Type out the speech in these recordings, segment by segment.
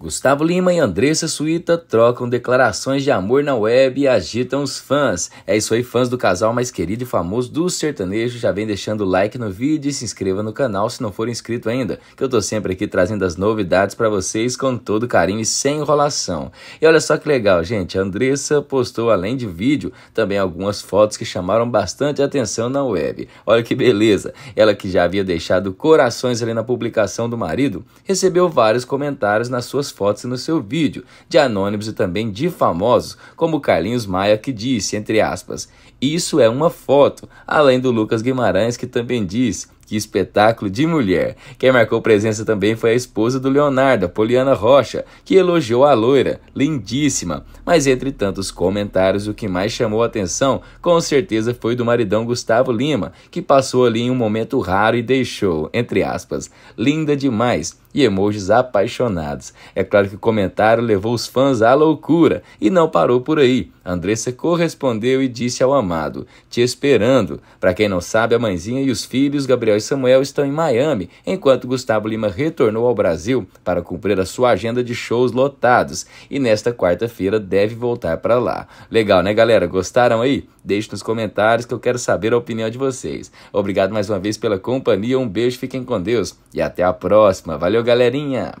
Gustavo Lima e Andressa Suíta trocam declarações de amor na web e agitam os fãs. É isso aí, fãs do casal mais querido e famoso do sertanejo. Já vem deixando o like no vídeo e se inscreva no canal se não for inscrito ainda, que eu tô sempre aqui trazendo as novidades para vocês com todo carinho e sem enrolação. E olha só que legal, gente. A Andressa postou, além de vídeo, também algumas fotos que chamaram bastante atenção na web. Olha que beleza! Ela que já havia deixado corações ali na publicação do marido, recebeu vários comentários nas suas suas fotos e no seu vídeo, de anônimos e também de famosos, como Carlinhos Maia, que disse, entre aspas, isso é uma foto, além do Lucas Guimarães, que também disse, que espetáculo de mulher! Quem marcou presença também foi a esposa do Leonardo, Poliana Rocha, que elogiou a loira, lindíssima. Mas entre tantos comentários, o que mais chamou a atenção, com certeza, foi do maridão Gustavo Lima, que passou ali em um momento raro e deixou, entre aspas, linda demais e emojis apaixonados. É claro que o comentário levou os fãs à loucura e não parou por aí. Andressa correspondeu e disse ao amado: Te esperando. Para quem não sabe, a mãezinha e os filhos, Gabriel e Samuel estão em Miami, enquanto Gustavo Lima retornou ao Brasil para cumprir a sua agenda de shows lotados e nesta quarta-feira deve voltar para lá. Legal, né, galera? Gostaram aí? Deixe nos comentários que eu quero saber a opinião de vocês. Obrigado mais uma vez pela companhia, um beijo, fiquem com Deus e até a próxima. Valeu, galerinha!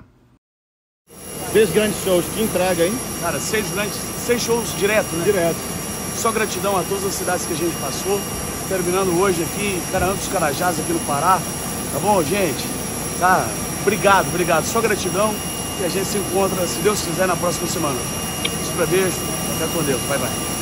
Três grandes shows, que entrega, hein? Cara, seis, grandes, seis shows direto, né? Direto. Só gratidão a todas as cidades que a gente passou terminando hoje aqui em dos Carajás, aqui no Pará. Tá bom, gente? Tá? Obrigado, obrigado. Só gratidão e a gente se encontra, se Deus quiser, na próxima semana. Um pra Deus. até com Deus. Bye, bye.